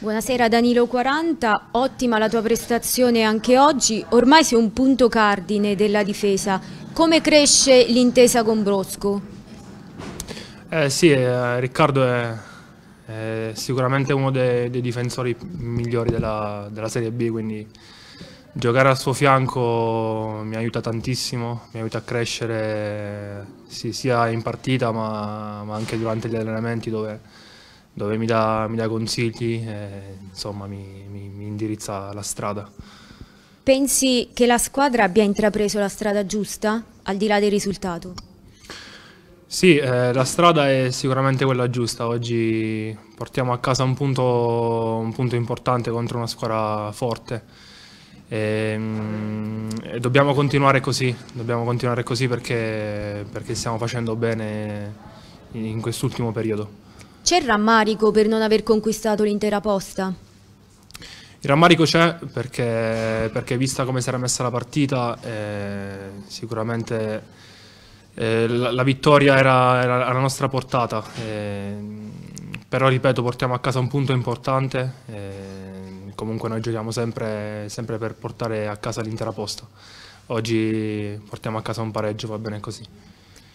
Buonasera Danilo 40, ottima la tua prestazione anche oggi, ormai sei un punto cardine della difesa, come cresce l'intesa con Brosco? Eh sì, eh, Riccardo è, è, sicuramente uno dei, dei difensori migliori della, della, Serie B, quindi giocare al suo fianco mi aiuta tantissimo, mi aiuta a crescere sì, sia in partita ma, ma anche durante gli allenamenti dove dove mi dà, mi dà consigli e insomma mi, mi, mi indirizza la strada. Pensi che la squadra abbia intrapreso la strada giusta, al di là del risultato? Sì, eh, la strada è sicuramente quella giusta. Oggi portiamo a casa un punto, un punto importante contro una squadra forte. E, ehm, e dobbiamo continuare così, dobbiamo continuare così perché, perché stiamo facendo bene in quest'ultimo periodo. C'è il rammarico per non aver conquistato l'intera posta? Il rammarico c'è perché, perché, vista come si era messa la partita eh, sicuramente eh, la, la, vittoria era, era, alla nostra portata. Eh, però ripeto portiamo a casa un punto importante eh, comunque noi giochiamo sempre, sempre, per portare a casa l'intera posta. Oggi portiamo a casa un pareggio, va bene così.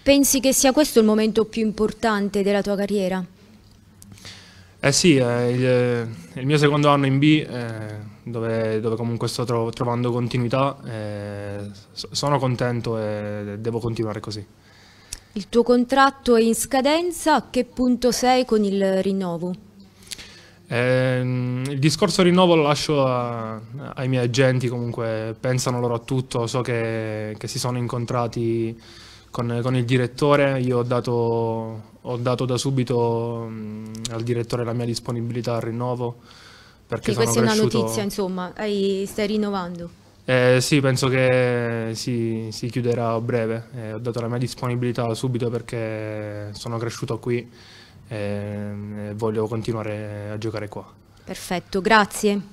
Pensi che sia questo il momento più importante della tua carriera? Eh sì, è eh, il, eh, il, mio secondo anno in B, eh, dove, dove, comunque sto tro trovando continuità, eh, sono contento e devo continuare così. Il tuo contratto è in scadenza, a che punto sei con il rinnovo? Ehm, il discorso rinnovo lo lascio a, ai miei agenti, comunque pensano loro a tutto, so che, che si sono incontrati con, con il direttore, io ho dato, ho dato da subito mh, mm, al direttore la mia disponibilità al rinnovo. Perché sì, questa cresciuto... è una notizia, insomma, Hai, stai rinnovando. Eh, sì, penso che si, si chiuderà a breve. Eh, ho dato la mia disponibilità subito perché sono cresciuto qui ehm, e voglio continuare a giocare qua. Perfetto, grazie.